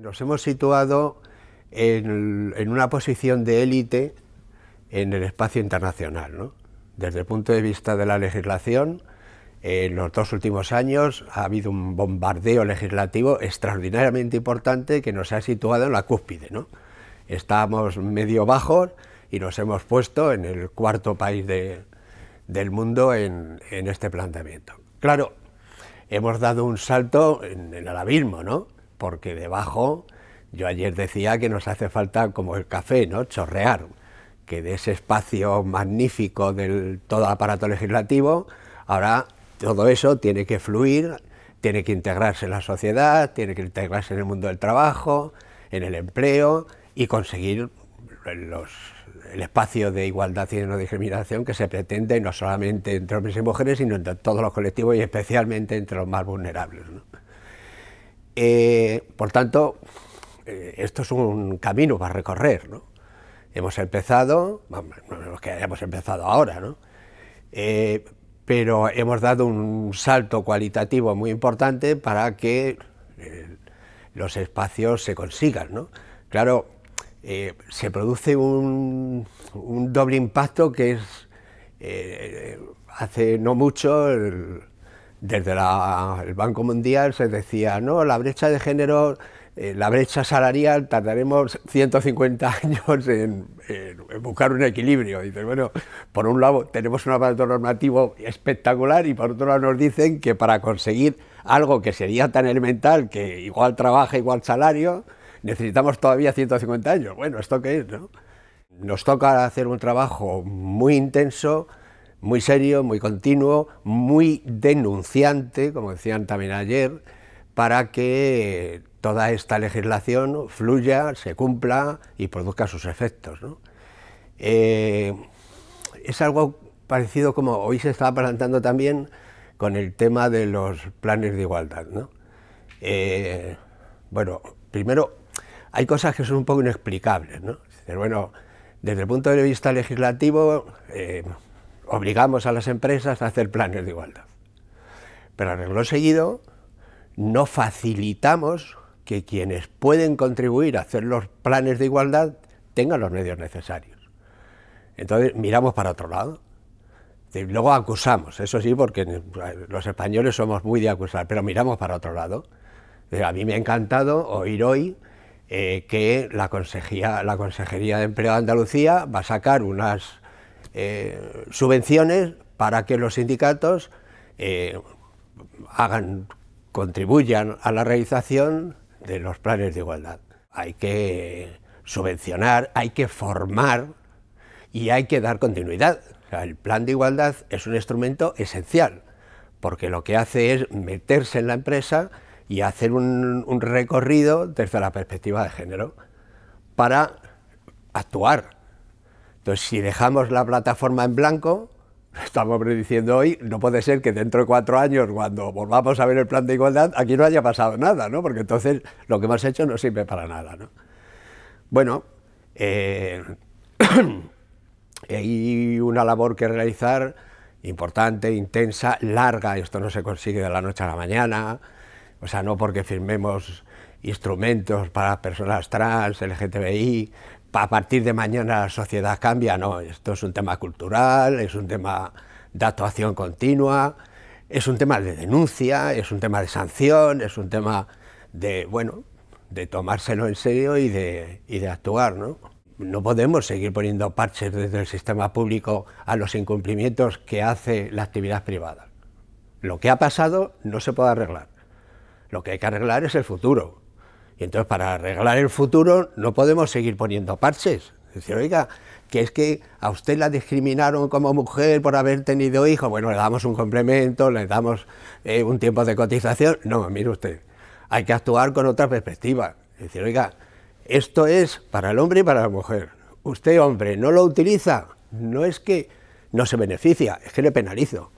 Nos hemos situado en, una posición de élite en el espacio internacional. Desde el punto de vista de la legislación, en los dos últimos años ha habido un bombardeo legislativo extraordinariamente importante que nos ha situado en la cúspide. Estábamos medio bajos y nos hemos puesto en el cuarto país del mundo en, este planteamiento. Claro, hemos dado un salto en el abismo, ¿no? porque debajo yo ayer decía que nos hace falta como el café, ¿no? Chorrear, que de ese espacio magnífico del todo aparato legislativo, ahora todo eso tiene que fluir, tiene que integrarse en la sociedad, tiene que integrarse en el mundo del trabajo, en el empleo y conseguir el espacio de igualdad y de no discriminación que se pretende no solamente entre hombres y mujeres, sino entre todos los colectivos y especialmente entre los más vulnerables. Eh, por tanto, eh, esto es un camino para recorrer. ¿no? Hemos empezado, vamos, no es que hayamos empezado ahora, ¿no? Eh, pero hemos dado un salto cualitativo muy importante para que los espacios se consigan. Claro, se produce un, un, doble impacto que es, hace no mucho, el, desde el Banco Mundial se decía, no, la brecha de género, eh, la brecha salarial, tardaremos 150 años en, buscar un equilibrio. Dices, bueno, por un lado tenemos un aparato normativo espectacular y por otro lado nos dicen que para conseguir algo que sería tan elemental, que igual trabaja, igual salario, necesitamos todavía 150 años. Bueno, ¿esto qué es? No? Nos toca hacer un trabajo muy intenso muy serio, muy continuo, muy denunciante, como decían también ayer, para que toda esta legislación fluya, se cumpla y produzca sus efectos. Eh, es algo parecido como hoy se estaba planteando también con el tema de los planes de igualdad. Eh, bueno, primero, hay cosas que son un poco inexplicables. ¿no? bueno, desde el punto de vista legislativo, eh, obligamos a las empresas a hacer planes de igualdad. Pero reglo seguido, no facilitamos que quienes pueden contribuir a hacer los planes de igualdad tengan los medios necesarios. Entonces miramos para otro lado. Y luego acusamos, eso sí, porque los españoles somos muy de acusar, pero miramos para otro lado. Eh, a mí me ha encantado oír hoy eh, que la, la Consejería de Empleo de Andalucía va a sacar unas eh, subvenciones para que los sindicatos eh, hagan, contribuyan a la realización de los planes de igualdad. Hay que subvencionar, hay que formar y hay que dar continuidad. el plan de igualdad es un instrumento esencial, porque lo que hace es meterse en la empresa y hacer un recorrido desde la perspectiva de género para actuar entonces, si dejamos la plataforma en blanco, estamos prediciendo hoy, no puede ser que dentro de cuatro años, cuando volvamos a ver el plan de igualdad, aquí no haya pasado nada, ¿no? Porque entonces lo que hemos hecho no sirve para nada, Bueno, eh, hay una labor que realizar importante, intensa, larga, esto no se consigue de la noche a la mañana, o sea, no porque firmemos instrumentos para personas trans, LGTBI, a partir de mañana la sociedad cambia, no, esto es un tema cultural, es un tema de actuación continua, es un tema de denuncia, es un tema de sanción, es un tema de, bueno, de tomárselo en serio y de, de actuar, ¿no? No podemos seguir poniendo parches desde el sistema público a los incumplimientos que hace la actividad privada. Lo que ha pasado no se puede arreglar. Lo que hay que arreglar es el futuro. Y entonces para arreglar el futuro no podemos seguir poniendo parches. Es decir, oiga, que es que a usted la discriminaron como mujer por haber tenido hijos, bueno, le damos un complemento, le damos eh, un tiempo de cotización. No, mire usted, hay que actuar con otra perspectiva. Es decir, oiga, esto es para el hombre y para la mujer. Usted, hombre, no lo utiliza, no es que no se beneficia, es que le penalizo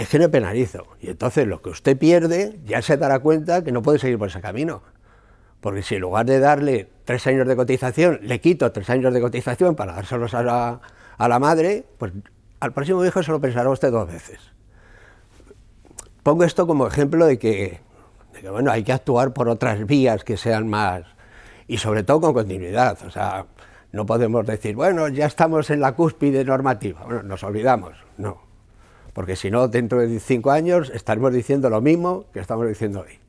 es que no penalizo. Y entonces lo que usted pierde ya se dará cuenta que no puede seguir por ese camino. Porque si en lugar de darle tres años de cotización, le quito tres años de cotización para dárselos a la, madre, pues al próximo hijo se lo pensará usted dos veces. Pongo esto como ejemplo de que, de que, bueno, hay que actuar por otras vías que sean más, y sobre todo con continuidad. O sea, no podemos decir, bueno, ya estamos en la cúspide normativa. Bueno, nos olvidamos. No, porque si no, dentro de cinco años estaremos diciendo lo mismo que estamos diciendo hoy.